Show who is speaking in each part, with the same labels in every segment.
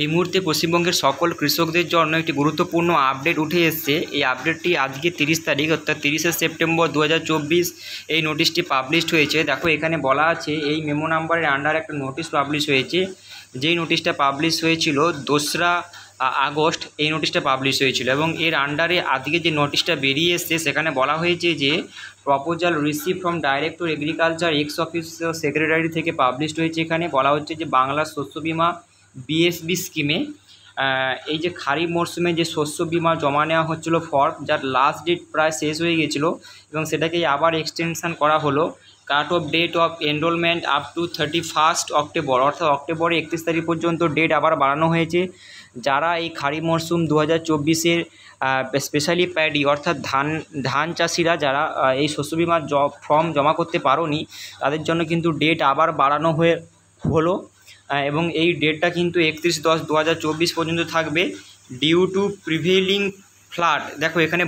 Speaker 1: এই মুহূর্তে পশ্চিমবঙ্গের সকল কৃষকদের জন্য একটি গুরুত্বপূর্ণ আপডেট উঠে এসছে এই আপডেটটি আজকে তিরিশ তারিখ অর্থাৎ তিরিশে সেপ্টেম্বর দু এই নোটিশটি পাবলিশড হয়েছে দেখো এখানে বলা আছে এই মেমো নাম্বারের আন্ডারে একটা নোটিশ পাবলিশ হয়েছে যেই নোটিশটা পাবলিশ হয়েছিল দোসরা আগস্ট এই নোটিশটা পাবলিশ হয়েছিল এবং এর আন্ডারে আজকে যে নোটিশটা বেরিয়ে এসছে সেখানে বলা হয়েছে যে proposal receive from director agriculture ex office secretary থেকে পাবলিশড হয়েছে এখানে বলা হচ্ছে যে বাংলার শস্য বিমা বিএসবি স্কিমে এই যে খারিফ মরশুমে যে শস্য বিমা জমা নেওয়া হচ্ছিলো ফর্ম যার লাস্ট ডেট প্রায় শেষ হয়ে গেছিলো এবং সেটাকে আবার এক্সটেনশান করা হলো cut off date of enrolment up to thirty first October অর্থাৎ অক্টোবরে একত্রিশ তারিখ পর্যন্ত ডেট আবার বাড়ানো হয়েছে যারা এই খারিফ মরশুম দু হাজার চব্বিশের স্পেশালি প্যাডি অর্থাৎ ধান ধান চাষিরা যারা এই শস্য বিমার ফর্ম জমা করতে পারো তাদের জন্য কিন্তু ডেট আবার বাড়ানো হয়ে হলো এবং এই ডেটটা কিন্তু একত্রিশ দশ দু পর্যন্ত থাকবে ডিউ টু প্রিভেলিং ফ্লাড দেখো এখানে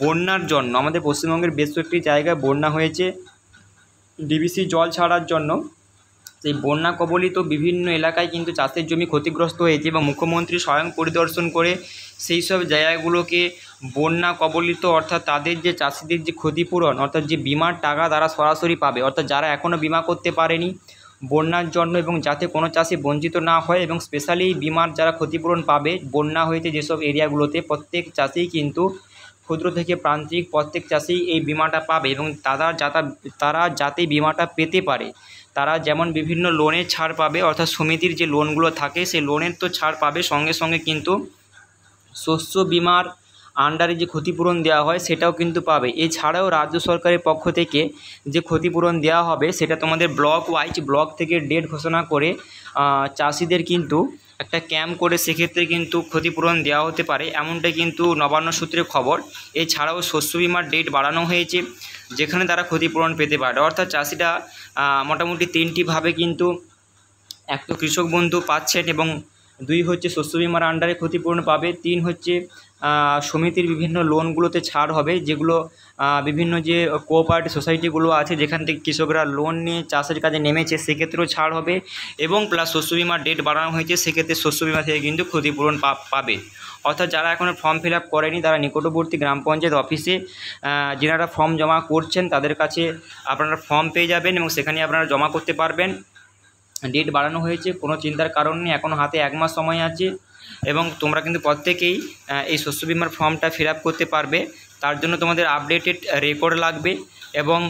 Speaker 1: বন্যার জন্য আমাদের পশ্চিমবঙ্গের বেশ কয়েকটি জায়গায় বন্যা হয়েছে ডিবিসি জল ছাড়ার জন্য সেই বন্যা কবলিত বিভিন্ন এলাকায় কিন্তু চাষের জমি ক্ষতিগ্রস্ত হয়েছে এবং মুখ্যমন্ত্রী স্বয়ং পরিদর্শন করে সেই সব জায়গাগুলোকে বন্যা কবলিত অর্থাৎ তাদের যে চাষিদের যে ক্ষতিপূরণ অর্থাৎ যে বিমার টাকা তারা সরাসরি পাবে অর্থাৎ যারা এখনও বিমা করতে পারেনি বন্যার জন্য এবং যাতে কোনো চাষি বঞ্চিত না হয় এবং স্পেশালি বিমার যারা ক্ষতিপূরণ পাবে বন্যা হইতে যেসব এরিয়াগুলোতে প্রত্যেক চাষি কিন্তু ক্ষুদ্র থেকে প্রান্তিক প্রত্যেক চাষি এই বিমাটা পাবে এবং তারা যাতা তারা যাতে বিমাটা পেতে পারে তারা যেমন বিভিন্ন লোনের ছাড় পাবে অর্থাৎ সমিতির যে লোনগুলো থাকে সেই লোনের তো ছাড় পাবে সঙ্গে সঙ্গে কিন্তু শস্য বিমার আন্ডারে যে ক্ষতিপূরণ দেওয়া হয় সেটাও কিন্তু পাবে এছাড়াও রাজ্য সরকারের পক্ষ থেকে যে ক্ষতিপূরণ দেওয়া হবে সেটা তোমাদের ব্লক ওয়াইজ ব্লক থেকে ডেট ঘোষণা করে চাষিদের কিন্তু একটা ক্যাম্প করে সেক্ষেত্রে কিন্তু ক্ষতিপূরণ দেওয়া হতে পারে এমনটাই কিন্তু নবান্ন সূত্রে খবর এছাড়াও শস্য বিমার ডেট বাড়ানো হয়েছে যেখানে তারা ক্ষতিপূরণ পেতে পারে অর্থাৎ চাষিরা মোটামুটি তিনটিভাবে কিন্তু এক তো কৃষক বন্ধু পাচ্ছেন এবং দুই হচ্ছে শস্য বিমার আন্ডারে ক্ষতিপূরণ পাবে তিন হচ্ছে সমিতির বিভিন্ন লোনগুলোতে ছাড় হবে যেগুলো বিভিন্ন যে কোঅপারেটিভ সোসাইটিগুলো আছে যেখান থেকে কৃষকরা লোন নিয়ে চাষের কাজে নেমেছে সেক্ষেত্রেও ছাড় হবে এবং প্লাস শস্য বিমার ডেট বাড়ানো হয়েছে সেক্ষেত্রে শস্য বিমা থেকে কিন্তু ক্ষতিপূরণ পাবে অর্থাৎ যারা এখনও ফর্ম ফিল আপ করেনি তারা নিকটবর্তী গ্রাম পঞ্চায়েত অফিসে যেনারা ফর্ম জমা করছেন তাদের কাছে আপনারা ফর্ম পেয়ে যাবেন এবং সেখানে আপনারা জমা করতে পারবেন ডেট বাড়ানো হয়েছে কোনো চিন্তার কারণ নেই এখনও হাতে এক মাস সময় আছে এবং তোমরা কিন্তু প্রত্যেকেই এই শস্য বিমার ফর্মটা ফিল করতে পারবে তার জন্য তোমাদের আপডেটেড রেকর্ড লাগবে এবং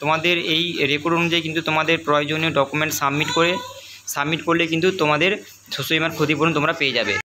Speaker 1: তোমাদের এই রেকর্ড অনুযায়ী কিন্তু তোমাদের প্রয়োজনীয় ডকুমেন্ট সাবমিট করে সাবমিট করলে কিন্তু তোমাদের শস্য বিমার ক্ষতিপূরণ তোমরা পেয়ে যাবে